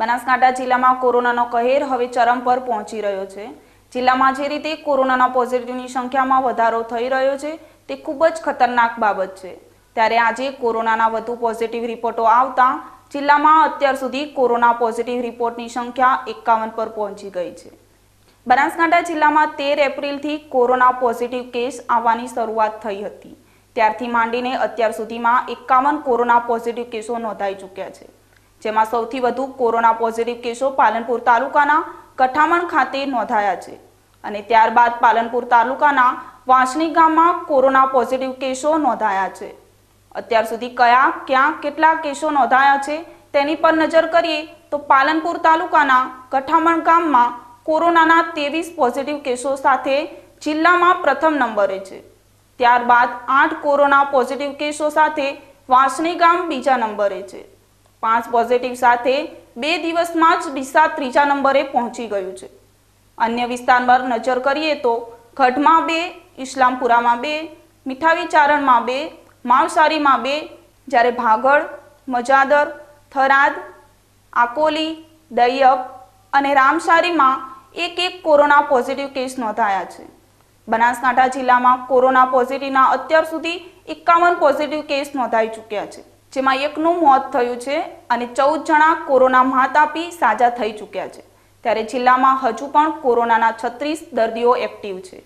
બનાસકાંઠા જિલ્લામાં કોરોનાનો કહેર હવે ચરમ પર પહોંચી રહ્યો છે જિલ્લામાં જે રીતે કોરોનાના પોઝિટિવની સંખ્યામાં વધારો થઈ રહ્યો છે તે ખૂબ જ ખતરનાક બાબત છે ત્યારે આજે કોરોનાના વધુ પોઝિટિવ રિપોર્ટો આવતા જિલ્લામાં અત્યાર સુધી કોરોના પોઝિટિવ રિપોર્ટની સંખ્યા એકાવન પર પહોંચી ગઈ છે બનાસકાંઠા જિલ્લામાં તેર એપ્રિલથી કોરોના પોઝિટિવ કેસ આવવાની શરૂઆત થઈ હતી ત્યારથી માંડીને અત્યાર સુધીમાં એકાવન કોરોના પોઝિટિવ કેસો નોંધાઈ ચૂક્યા છે જેમાં સૌથી વધુ કોરોના પોઝિટિવ કેસો પાલનપુર તાલુકાના કઠામણ ખાતે નોંધાયા છે અને ત્યારબાદ પાલનપુર તાલુકાના વાંસણી ગામમાં કોરોના પોઝિટિવ કેસો નોંધાયા છે અત્યાર સુધી કયા ક્યાં કેટલા કેસો નોંધાયા છે તેની પર નજર કરીએ તો પાલનપુર તાલુકાના કઠામણ ગામમાં કોરોનાના ત્રેવીસ પોઝિટિવ કેસો સાથે જિલ્લામાં પ્રથમ નંબરે છે ત્યારબાદ આઠ કોરોના પોઝિટિવ કેસો સાથે વાંસણી ગામ બીજા નંબરે છે પાંચ પોઝિટિવ સાથે બે દિવસમાં જ ડીસા ત્રીજા નંબરે પહોંચી ગયું છે અન્ય વિસ્તાર પર નજર કરીએ તો ગઢમાં બે ઇસ્લામપુરામાં બે મીઠાવી ચારણમાં બે માવસારીમાં બે જ્યારે ભાગળ મજાદર થરાદ આકોલી દૈયપ અને રામસારીમાં એક એક કોરોના પોઝિટિવ કેસ નોંધાયા છે બનાસકાંઠા જિલ્લામાં કોરોના પોઝિટિવના અત્યાર સુધી એકાવન પોઝિટિવ કેસ નોંધાઈ ચૂક્યા છે જેમાં એકનું મોત થયું છે અને ચૌદ જણા કોરોના મહાત આપી સાજા થઈ ચૂક્યા છે ત્યારે જિલ્લામાં હજુ પણ કોરોનાના છત્રીસ દર્દીઓ એક્ટિવ છે